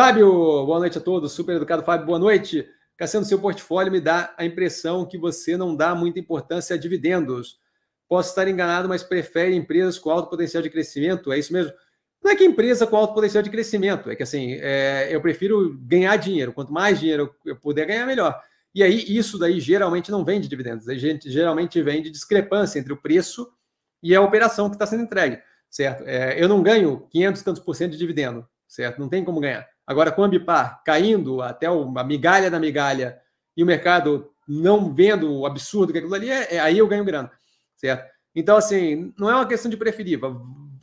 Fábio, boa noite a todos. Super educado, Fábio, boa noite. Cassiano, seu portfólio me dá a impressão que você não dá muita importância a dividendos. Posso estar enganado, mas prefere empresas com alto potencial de crescimento? É isso mesmo? Não é que empresa com alto potencial de crescimento, é que assim, é, eu prefiro ganhar dinheiro. Quanto mais dinheiro eu puder ganhar, melhor. E aí, isso daí geralmente não vem de dividendos, a gente geralmente vem de discrepância entre o preço e a operação que está sendo entregue, certo? É, eu não ganho 500 tantos por cento de dividendo, certo? Não tem como ganhar. Agora, com a Ambipar caindo até uma migalha da migalha e o mercado não vendo o absurdo que é aquilo ali é, é aí eu ganho grana, certo? Então, assim, não é uma questão de preferir.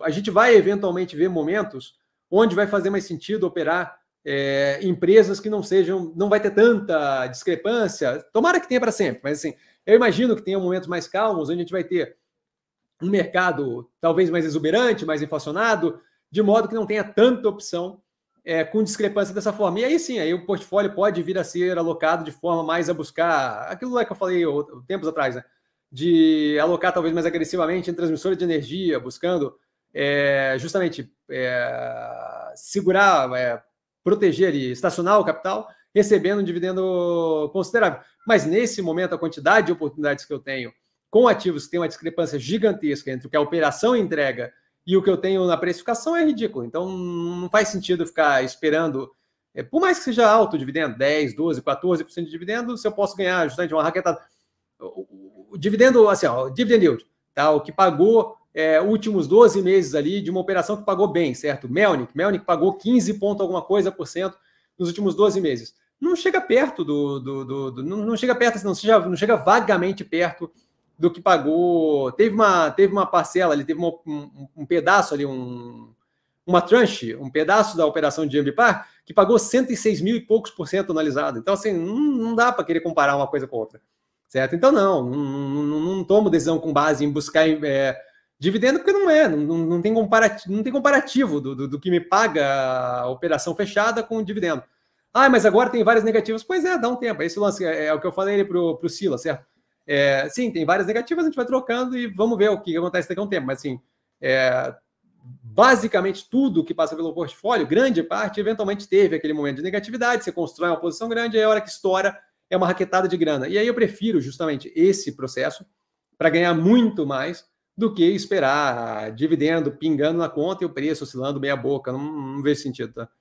A gente vai eventualmente ver momentos onde vai fazer mais sentido operar é, empresas que não sejam, não vai ter tanta discrepância. Tomara que tenha para sempre, mas assim, eu imagino que tenha momentos mais calmos, onde a gente vai ter um mercado talvez mais exuberante, mais inflacionado, de modo que não tenha tanta opção é, com discrepância dessa forma. E aí sim, aí o portfólio pode vir a ser alocado de forma mais a buscar aquilo lá que eu falei tempos atrás, né? De alocar talvez mais agressivamente em transmissores de energia, buscando é, justamente é, segurar, é, proteger e estacionar o capital, recebendo um dividendo considerável. Mas nesse momento, a quantidade de oportunidades que eu tenho com ativos que têm uma discrepância gigantesca entre o que a operação entrega e o que eu tenho na precificação é ridículo. Então não faz sentido ficar esperando. É, por mais que seja alto o dividendo, 10, 12, 14% de dividendo, se eu posso ganhar justamente uma raquetada. O, dividendo, assim, ó, o dividend yield, tá? o que pagou é, últimos 12 meses ali de uma operação que pagou bem, certo? Melnick, Melnick pagou 15 ponto alguma coisa por cento nos últimos 12 meses. Não chega perto do. do, do, do não, não, chega perto, não, já, não chega vagamente perto do que pagou. Teve uma, teve uma parcela, ele teve uma, um, um, pedaço ali, um, uma tranche, um pedaço da operação de Ambipar, que pagou 106 mil e poucos por cento analisado. Então, assim, não, não dá para querer comparar uma coisa com outra. Certo? Então, não, não, não, não tomo decisão com base em buscar é, dividendo, porque não é, não, não, tem, comparativo, não tem comparativo do, do, do que me paga a operação fechada com o dividendo. Ah, mas agora tem várias negativas. Pois é, dá um tempo. Esse lance é, é o que eu falei para o Sila, certo? É, sim, tem várias negativas, a gente vai trocando e vamos ver o que acontece daqui a um tempo. Mas, assim, é, basicamente tudo que passa pelo portfólio, grande parte, eventualmente teve aquele momento de negatividade, você constrói uma posição grande, aí a hora que estoura é uma raquetada de grana. E aí eu prefiro justamente esse processo para ganhar muito mais do que esperar dividendo pingando na conta e o preço oscilando meia boca. Não, não vejo sentido, tá?